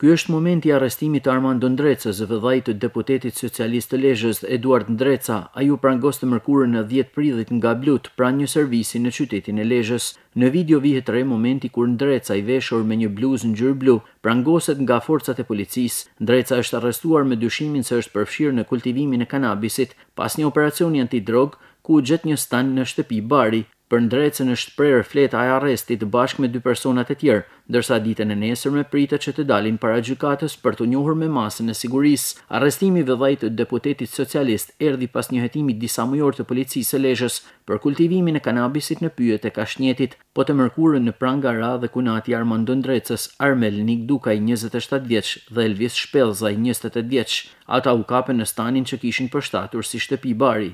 Ky është momenti i arrestimit të Armand Ndrecës, vëllait të deputetit socialist të Lezhës Eduard Ndreca. Ai u prangos të mërkurën në 10 prillit nga Blut, pranë një servisi në qytetin e Lezhës. Në video vihet rre momenti kur Ndreca i veshur me një bluzë ngjyrë blu prangoset nga forcat e policisë. Ndreca është arrestuar me dyshimin se është përfshirë në kultivimin e kanabisit pas një operacioni antidrog ku gjet një stan në shtëpi Bari për ndrecën e shprehur fleta e arrestit bashkë me dy personat të tjerë, ndërsa ditën e nesër me pritet që të dalin para gjykatës për të njohur me masën e sigurisë. Arrestimi i të deputetit socialist erdhi pas një hetimi disa mujor të policisë së Lezhës për kultivimin e kanabisit në pyjet e Kashnjetit, po të mërkurën në pranga ra dhe kunati Armando Ndrecës, Armel Nik Dukaj 27 vjeç dhe Elvis Shpellzaj 28 vjeç, ata u kapën në stanin që kishin përshtatur si shtëpi bari.